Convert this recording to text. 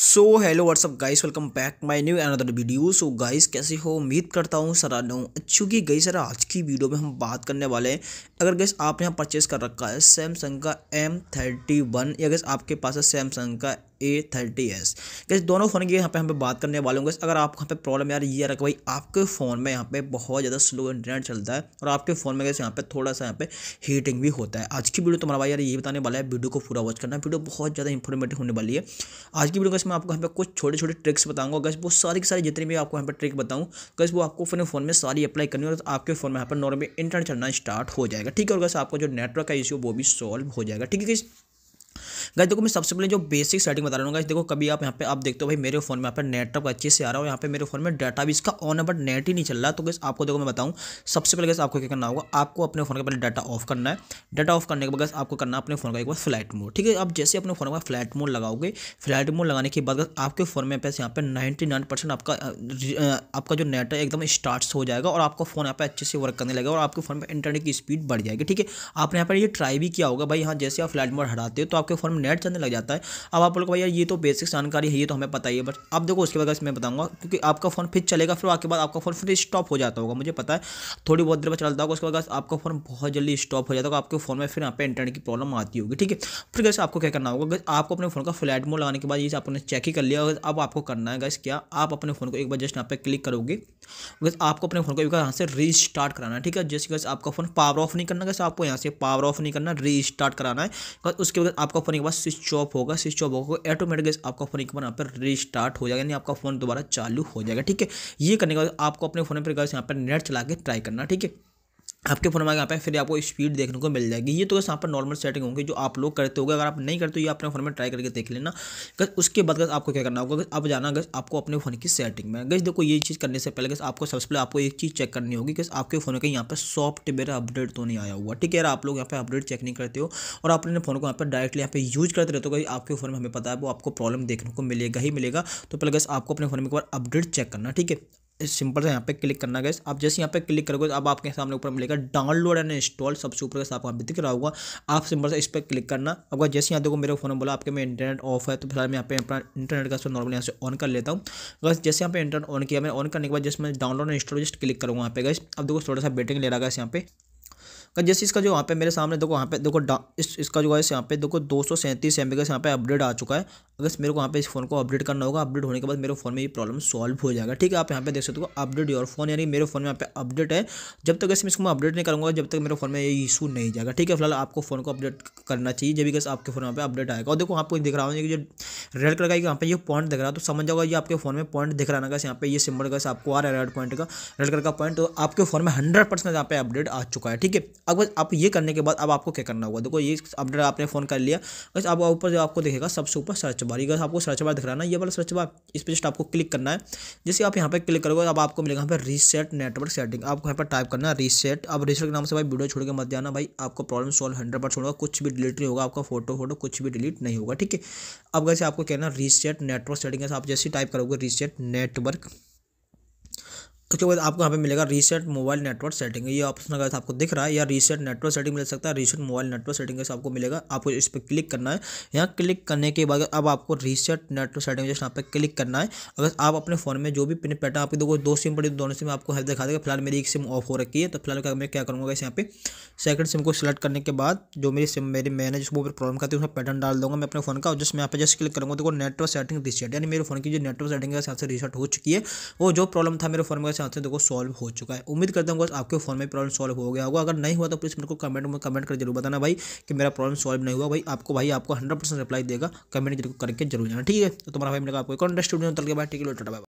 so hello what's up guys welcome back my new another video so guys कैसे हो उम्मीद करता हूँ सर आना अच्छू की गई सर आज की वीडियो में हम बात करने वाले हैं अगर गैस आपने यहाँ परचेज कर रखा है सैमसंग का एम थर्टी वन या गैस आपके पास है सैमसंग का ए थर्टी एस कैसे दोनों फ़ोन की यहाँ पे हम पे बात करने वाले होंगे अगर आपको यहाँ पे प्रॉब्लम यार ये है भाई आपके फ़ोन में यहाँ पे बहुत ज़्यादा स्लो इंटरनेट चलता है और आपके फ़ोन में कैसे यहाँ पे थोड़ा सा यहाँ पे हीटिंग भी होता है आज की वीडियो तुम्हारा भाई यार ये बताने वाला है वीडियो को पूरा वॉच करना वीडियो बहुत ज़्यादा इंफॉर्मेटिव होने वाली है आज की वीडियो कैसे मैं आपको यहाँ पे कुछ छोटे छोटे ट्रिक्स बताऊँगा कैसे वो सारी की सारी जितनी भी आपको यहाँ पर ट्रिक बताऊँ गैस वो आपको अपने फ़ोन में सारी अप्लाई करनी और आपके फ़ोन में यहाँ पर नॉर्मल इंटरनेट चलना स्टार्ट हो जाएगा ठीक है और कैसे आपको जो नेटवर्क का इश्यू वो भी सॉल्व हो जाएगा ठीक है किस गाइस देखो मैं सबसे पहले जो बेसिक सेटिंग बता रहा हूँ गाइस देखो कभी आप यहाँ पे आप देखते हो भाई मेरे फोन में यहाँ पे नेटवर्क अच्छे से आ रहा हो यहाँ पे मेरे फोन में डाटा भी इसका ऑन है बट नेट ही नहीं चल रहा तो गैस आपको देखो मैं बताऊँ सबसे पहले गैस आपको क्या करना होगा आपको अपने फोन का पहले डाटा ऑफ करना है डाटा ऑफ करने के बाद आपको करना अपने फोन का एक बार फ्लैट मोड ठीक है आप जैसे अपने फोन का फ्लैट मोड लगाओगे फ्लैट मोड लगाने के बाद आपके फोन में पैसे यहाँ पे नाइन्टी नाइन परसेंट आपका आपका जो नेट है एकदम स्टार्ट हो जाएगा और आपका फोन यहाँ पे अच्छे से वर्क करने लगेगा और आपके फोन में इंटरनेट की स्पीड बढ़ जाएगी ठीक है आपने यहाँ पर ये ट्राई भी किया होगा भाई यहाँ जैसे आप फ्लैट मोड हटाते हो तो आप आपके फॉर्म नेट चलने लग जाता है अब आप लोग भैया ये तो बेसिक जानकारी है ये तो हमें पता ही है बट अब देखो उसके बाद मैं बताऊँगा क्योंकि आपका फोन फिर चलेगा फिर आपके बाद आपका फोन फिर स्टॉप हो जाता होगा मुझे पता है थोड़ी बहुत देर में चलता होगा उसके बाद आपका फोन बहुत जल्दी स्टॉप हो जाता होगा आपके फोन में फिर यहाँ पे इंटरनेट की प्रॉब्लम आती होगी ठीक है फिर कैसे आपको क्या करना होगा आपको अपने फोन का फ्लैट मोड लगाने के बाद ये आपने चेक ही कर लिया अब आपको करना है गैस क्या आप अपने फोन को एक बार जस्ट यहाँ पे क्लिक करोगे बस आपको अपने फ़ोन को एक यहाँ से रीस्टार्ट कराना है ठीक है जैसे कि आपका फ़ोन पावर ऑफ नहीं करना है आपको यहाँ से पावर ऑफ नहीं करना रीस्टार्ट कराना है उसके बाद आपका फ़ोन एक बार स्विच ऑफ होगा स्विच ऑफ होगा ऑटोमेटिक आपका फ़ोन एक बार यहाँ पर रीस्टार्ट हो जाएगा यानी आपका फ़ोन दोबारा चालू हो जाएगा ठीक है ये करने के बाद आपको अपने फ़ोन पर यहाँ पर नेट चला के ट्राई करना ठीक है आपके फोन में यहाँ पे फिर आपको स्पीड देखने को मिल जाएगी ये तो बस यहाँ पर नॉर्मल सेटिंग होंगे जो आप लोग करते होगे अगर आप नहीं करते हो ये अपने फोन में ट्राई करके देख लेना गस उसके बाद गस आपको क्या करना होगा अब जाना गस आपको अपने फोन की सेटिंग में गस देखो ये चीज़ करने से पहले गस आपको सबसे पहले आपको एक चीज़ चेक करनी होगी किस आपके फोन का यहाँ पर सॉफ्टवेयर अपडेट तो नहीं आया हुआ ठीक है यार आप लोग यहाँ पर अपडेट चेक नहीं करते हो और आप अपने फोन को यहाँ पर डायरेक्टली यहाँ पर यूज करते रहते हो आपके फोन में हमें पता है वो आपको प्रॉब्लम देखने को मिलेगा ही मिलेगा तो पहले गस आपको अपने फोन में एक बार अपडेट चेक करना ठीक है सिंपल सा यहाँ पे क्लिक करना गैस आप जैसे यहाँ पे क्लिक करोगे तो अब आपके सामने ऊपर मिलेगा डाउनलोड एंड इंस्टॉल सबसे ऊपर का आपको दिख रहा होगा आप सिंपल से इस पर क्लिक करना अब जैसे यहाँ देखो मेरे फोन में बोला आपके में इंटरनेट ऑफ है तो फिलहाल मैं यहाँ पे अपना इंटरनेट का नॉर्मल यहाँ से ऑन कर लेता हूँ बस जैसे यहाँ पे इंटरनेट ऑन किया मैं ऑन करने के बाद जैसे मैं download and install just click करूँगा यहाँ पे गैस अब देखो थोड़ा सा बेटिंग ले रहा है यहाँ पे का जैसे इसका जो यहाँ पे मेरे सामने देखो यहाँ पे देखो इस इसका जो है यहाँ पे देखो दो सौ सैंतीस एम बी का यहाँ पे अपडेट आ चुका है अगर मेरे को यहाँ पे इस फोन को अपडेट करना होगा अपडेट होने के बाद मेरे फोन में ये प्रॉब्लम सॉल्व हो जाएगा ठीक है आप यहाँ पे देख सकते हो अपडेट योर फोन यानी मेरे फोन में यहाँ पे अपडेट है जब तक ऐसे इसको मैं अपडेट नहीं करूँगा जब तक मेरे फोन में ये इशू नहीं जाएगा ठीक है फिलहाल आपको फोन को अपडेट करना चाहिए जब भी आपके फोन यहाँ पे अपडेट आएगा और देखो आपको दिख रहा हूँ कि जो रेड कलर का यहाँ पे ये पॉइंट दिख रहा है तो समझ जाओगे ये आपके फोन में पॉइंट दिख रहा है ना यहाँ पे ये सिम्बल कैसे आपको आ रहा है रेड पॉइंट का रेड कलर का पॉइंट तो आपके फोन में हंड्रेड परसेंट यहाँ पे अपडेट आ चुका है ठीक है अब बस आप ये करने के बाद अब आपको क्या करना होगा देखो ये अपडेट आपने फोन कर लिया बस अब ऊपर जो आपको देखेगा सबसे ऊपर सर्च बार ये आपको सर्च बार दिख रहा है ना ये वाला सर्च बार इस पर जस्ट आपको क्लिक करना है जैसे आप यहाँ पर क्लिक करोगे अब आपको मिलेगा यहाँ पर रीसेट नेटवर्क सेटिंग आपको यहाँ पर टाइप करना है रीसेट अब रीसेट के नाम से भाई वीडियो छोड़ के मत जाना भाई आपको प्रॉब्लम सॉल्व हंड्रेड परसेंट होगा कुछ भी डिलीट नहीं होगा आपका फोटो फोटो कुछ भी डिलीट नहीं होगा ठीक है अब वैसे आपको कहना रीसेट नेटवर्क सेटिंग आप जैसे टाइप करोगे रीसेट नेटवर्क उसके बाद आपको यहाँ पे मिलेगा रीसेट मोबाइल नेटवर्क सेटिंग ये ऑप्शन अगर आपको दिख रहा है या रीसेट नेटवर्क सेटिंग मिल सकता है रीसेट मोबाइल नेटवर्क सेटिंग से आपको मिलेगा आपको इस पर क्लिक करना है यहाँ क्लिक करने के बाद अब आपको रीसेट नेटवर्क सेटिंग जैसे यहाँ पे क्लिक करना है अगर आप अपने फोन में जो भी पिन पैटर्न आपकी दो, दो सिम पड़ी दोनों सिम आपको हेल्प दिखा देगा फिलहाल मेरी एक सिम ऑफ हो रखी है तो फिलहाल मैं क्या करूँगा इस यहाँ पे सेकंड सिम को सिलेक्ट करने के बाद जो मेरी सिम मेरी मैंने जिसको प्रॉब्लम करती है उसमें पैटर्न डाल दूँगा मैं अपने फोन का और जिसमें यहाँ पर जस्ट क्लिक करूँगा तो नेटवर्क सेटिंग रीसेट यानी मेरे फोन की जो नेटवर्क सेटिंग है से रीसेट हो चुकी है वो जो प्रॉब्लम था मेरे फोन में से आंसर देखो सॉल्व हो चुका है उम्मीद करता हूँ आपके फोन में प्रॉब्लम सॉल्व हो गया होगा अगर नहीं हुआ तो प्लीज़ मेरे को कमेंट में कमेंट कर जरूर बताना भाई कि मेरा प्रॉब्लम सॉल्व नहीं हुआ भाई आपको भाई आपको हंड्रेड रिप्लाई देगा कमेंट करके जरूर जाना ठीक है तो तुम्हारा भाई मेरे को आपको कॉन्टेस्ट स्टूडियो चल गया बाय ठीक है